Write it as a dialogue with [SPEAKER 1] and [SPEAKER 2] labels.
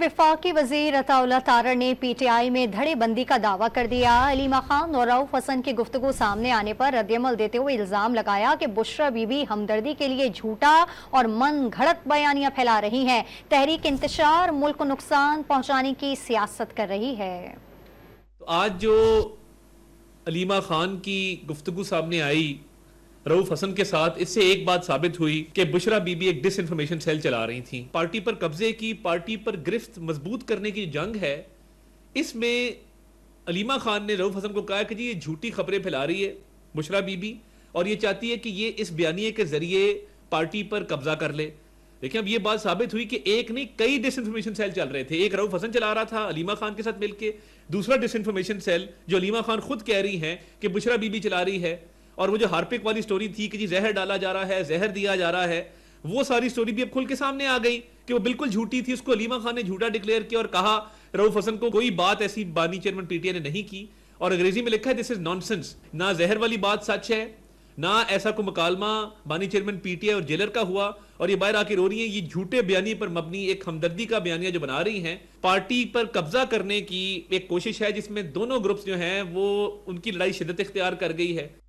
[SPEAKER 1] विफाकी वजीर अताउल्ला तारण ने आई में धड़ेबंदी का दावा कर दिया अलीमा खान और रऊफ हसन की गुफ्तु सामने आने पर रद्दमल देते हुए इल्ज़ाम लगाया कि बुशरा बीबी हमदर्दी के लिए झूठा और मन घड़त बयानियां फैला रही हैं तहरीक इंतजार मुल्क को नुकसान पहुंचाने की सियासत कर रही है
[SPEAKER 2] तो आज जो अलीमा खान की गुफ्तु सामने आई रऊफ हसन के साथ इससे एक बात साबित हुई कि बुशरा बीबी एक डिस इन्फॉर्मेशन सेल चला रही थी पार्टी पर कब्जे की पार्टी पर गिरफ्त मजबूत करने की जंग है इसमें अलीमा खान ने रऊफ हसन को कहा कि जी ये झूठी खबरें फैला रही है बुशरा बीबी और ये चाहती है कि ये इस बयानिए के जरिए पार्टी पर कब्जा कर ले देखिए अब ये बात साबित हुई कि एक नहीं कई डिस इन्फॉर्मेशन सेल चल रहे थे एक रऊफ हसन चला रहा था अलीमा खान के साथ मिलकर दूसरा डिस इन्फॉर्मेशन सेल जो अलीमा खान खुद कह रही है कि बुशरा बीबी चला रही है और वो जो हार्पिक वाली स्टोरी थी कि जी जहर डाला जा रहा है जहर दिया जा रहा है वो सारी स्टोरी भी अब खुल के सामने आ गई कि वो बिल्कुल झूठी थी उसको अलीमा खान ने झूठा डिक्लेयर किया और कहा रऊफ हसन को कोई बात ऐसी बानी चेयरमैन पीटीआई ने नहीं की और अंग्रेजी में लिखा है दिस इज नॉनसेंस ना जहर वाली बात सच है ना ऐसा को मुकालमा बानी चेयरमैन पीटीए और जेलर का हुआ और ये बाहर आके रो रही है ये झूठे बयानी पर मबनी एक हमदर्दी का बयानिया जो बना रही हैं पार्टी पर कब्जा करने की एक कोशिश है जिसमें दोनों ग्रुप्स जो हैं वो उनकी लड़ाई शिदत इख्तियार कर गई है